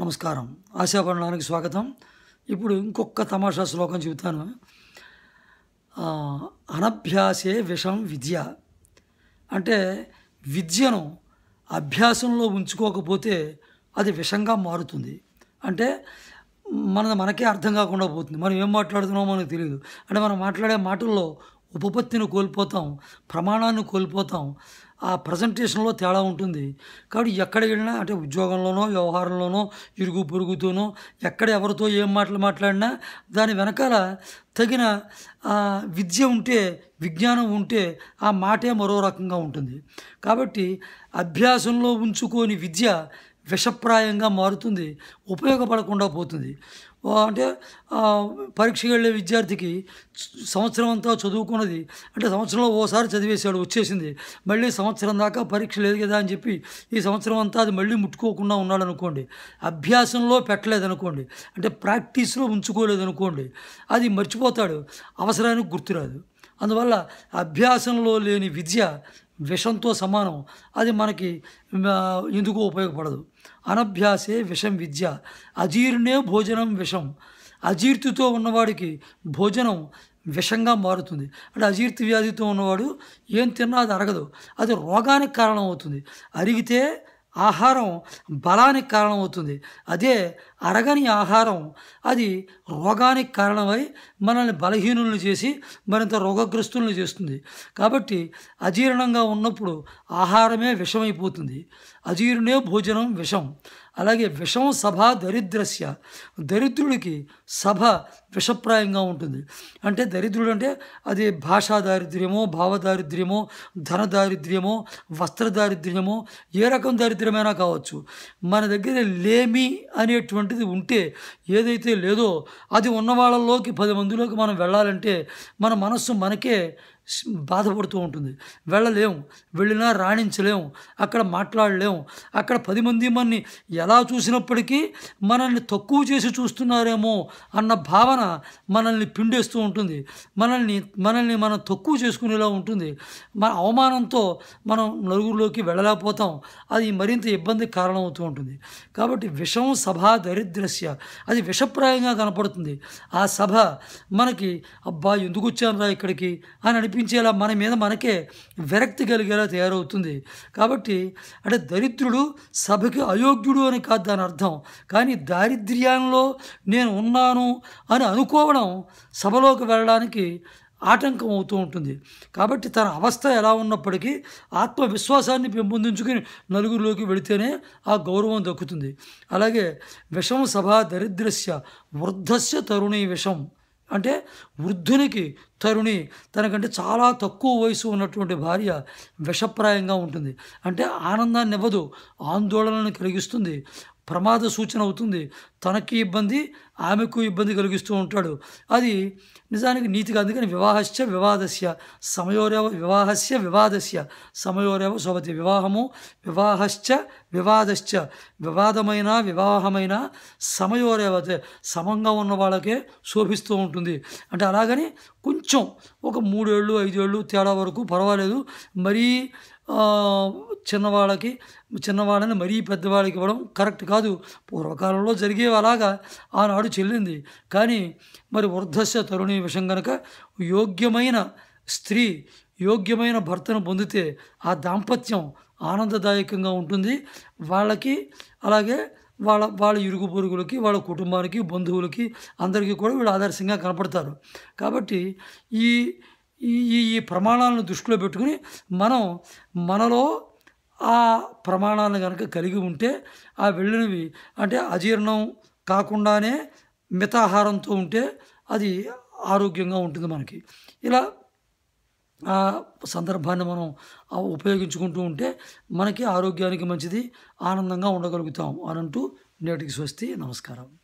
నమస్కారం ఆశాపరణానికి స్వాగతం ఇప్పుడు ఇంకొక తమాషా శ్లోకం చెబుతాను అనభ్యాసే విషం విద్య అంటే విద్యను అభ్యాసంలో ఉంచుకోకపోతే అది విషంగా మారుతుంది అంటే మనది మనకే అర్థం కాకుండా పోతుంది మనం ఏం మాట్లాడుతున్నామో మనకు తెలియదు అంటే మనం మాట్లాడే మాటల్లో ఉపపత్తిని కోల్పోతాం ప్రమాణాన్ని కోల్పోతాం ఆ ప్రజెంటేషన్లో తేడా ఉంటుంది కాబట్టి ఎక్కడ వెళ్ళినా అంటే ఉద్యోగంలోనో వ్యవహారంలోనో ఇరుగు పొరుగుతోనో ఎక్కడ ఎవరితో ఏం మాటలు మాట్లాడినా దాని వెనకాల తగిన విద్య ఉంటే విజ్ఞానం ఉంటే ఆ మాటే మరో రకంగా ఉంటుంది కాబట్టి అభ్యాసంలో ఉంచుకోని విద్య విషప్రాయంగా మారుతుంది ఉపయోగపడకుండా పోతుంది అంటే పరీక్షకు వెళ్ళే విద్యార్థికి సంవత్సరం అంతా చదువుకున్నది అంటే సంవత్సరంలో ఓసారి చదివేశాడు వచ్చేసింది మళ్ళీ సంవత్సరం దాకా పరీక్ష లేదు కదా అని చెప్పి ఈ సంవత్సరం అంతా అది మళ్ళీ ముట్టుకోకుండా ఉన్నాడు అనుకోండి అభ్యాసంలో పెట్టలేదనుకోండి అంటే ప్రాక్టీస్లో ఉంచుకోలేదనుకోండి అది మర్చిపోతాడు అవసరానికి గుర్తురాదు అందువల్ల అభ్యాసంలో లేని విద్య విషంతో సమానం అది మనకి ఎందుకు ఉపయోగపడదు అనభ్యాసే విషం విద్య అజీర్ణే భోజనం విషం అజీర్తితో ఉన్నవాడికి భోజనం విషంగా మారుతుంది అంటే అజీర్తి వ్యాధితో ఉన్నవాడు ఏం తిన్నా అది అరగదు అది రోగానికి కారణం అవుతుంది అరిగితే ఆహారం బలానికి కారణం అవుతుంది అదే అరగని ఆహారం అది రోగానికి కారణమై మనల్ని బలహీనులను చేసి మరింత రోగగ్రస్తులను చేస్తుంది కాబట్టి అజీర్ణంగా ఉన్నప్పుడు ఆహారమే విషమైపోతుంది అజీర్ణే భోజనం విషం అలాగే విషం సభ దరిద్రస్య దరిద్రుడికి సభ విషప్రాయంగా ఉంటుంది అంటే దరిద్రుడు అంటే అది భాషా దారిద్ర్యమో భావ దారిద్ర్యమో ధన దారిద్ర్యమో వస్త్ర దారిద్ర్యమో ఏ రకం దారిద్ర్యమైనా కావచ్చు మన దగ్గర లేమి అనేటువంటి అటువంటిది ఉంటే ఏదైతే లేదో అది ఉన్న వాళ్ళలోకి పది మందిలోకి మనం వెళ్ళాలంటే మన మనస్సు మనకే బాధపడుతూ ఉంటుంది వెళ్ళలేము వెళ్ళినా రాణించలేము అక్కడ మాట్లాడలేము అక్కడ పది మంది మనని ఎలా చూసినప్పటికీ మనల్ని తక్కువ చేసి చూస్తున్నారేమో అన్న భావన మనల్ని పిండేస్తూ ఉంటుంది మనల్ని మనల్ని మనం తక్కువ చేసుకునేలా ఉంటుంది మన అవమానంతో మనం నలుగురిలోకి వెళ్ళలేకపోతాం అది మరింత ఇబ్బంది కారణమవుతూ ఉంటుంది కాబట్టి విషం సభ దరిద్రస్య అది విషప్రాయంగా కనపడుతుంది ఆ సభ మనకి అబ్బా ఎందుకు వచ్చాను రా ఇక్కడికి అని కనిపించేలా మన మీద మనకే విరక్తి కలిగేలా తయారవుతుంది కాబట్టి అంటే దరిద్రుడు సభకి అయోగ్యుడు అని కాదు దాని అర్థం కానీ దారిద్ర్యంలో నేను ఉన్నాను అని అనుకోవడం సభలోకి వెళ్ళడానికి ఆటంకం అవుతూ ఉంటుంది కాబట్టి తన అవస్థ ఎలా ఉన్నప్పటికీ ఆత్మవిశ్వాసాన్ని పెంపొందించుకుని నలుగురిలోకి వెళితేనే ఆ గౌరవం దక్కుతుంది అలాగే విషం సభ దరిద్రస్య వృద్ధస్య తరుణి విషం అంటే వృద్ధునికి తరుణి తనకంటే చాలా తక్కువ వయసు ఉన్నటువంటి భార్య విషప్రాయంగా ఉంటుంది అంటే ఆనందాన్ని ఇవ్వదు ఆందోళనను కలిగిస్తుంది ప్రమాద సూచన అవుతుంది తనకి ఇబ్బంది ఆమెకు ఇబ్బంది కలిగిస్తూ ఉంటాడు అది నిజానికి నీతిగా అందుకని వివాహస్య వివాదస్య సమయోరేవ వివాహస్య వివాదస్య సమయోరేవ శోభతి వివాహము వివాహశ్చ వివాదశ్చ వివాదమైన వివాహమైన సమయోరేవ సమంగా ఉన్న వాళ్ళకే శోభిస్తూ ఉంటుంది అంటే అలాగని కొంచెం ఒక మూడేళ్ళు ఐదేళ్ళు తేడా వరకు పర్వాలేదు మరీ చిన్నవాళ్ళకి చిన్నవాళ్ళని మరీ పెద్దవాళ్ళకి ఇవ్వడం కరెక్ట్ కాదు పూర్వకాలంలో జరిగేవి అలాగా ఆనాడు చెల్లింది కానీ మరి వృద్ధస్య తరుణి విషయం కనుక యోగ్యమైన స్త్రీ యోగ్యమైన భర్తను పొందితే ఆ దాంపత్యం ఆనందదాయకంగా ఉంటుంది వాళ్ళకి అలాగే వాళ్ళ వాళ్ళ ఇరుగు పొరుగులకి వాళ్ళ కుటుంబానికి బంధువులకి అందరికీ కూడా వీళ్ళు ఆదర్శంగా కనపడతారు కాబట్టి ఈ ఈ ఈ ప్రమాణాలను దృష్టిలో పెట్టుకుని మనం మనలో ఆ ప్రమాణాలను కనుక కలిగి ఉంటే ఆ వెళ్ళినవి అంటే అజీర్ణం కాకుండానే మితాహారంతో ఉంటే అది ఆరోగ్యంగా ఉంటుంది మనకి ఇలా ఆ సందర్భాన్ని మనం ఉపయోగించుకుంటూ ఉంటే మనకి ఆరోగ్యానికి మంచిది ఆనందంగా ఉండగలుగుతాం అని అంటూ నేటికి స్వస్తి నమస్కారం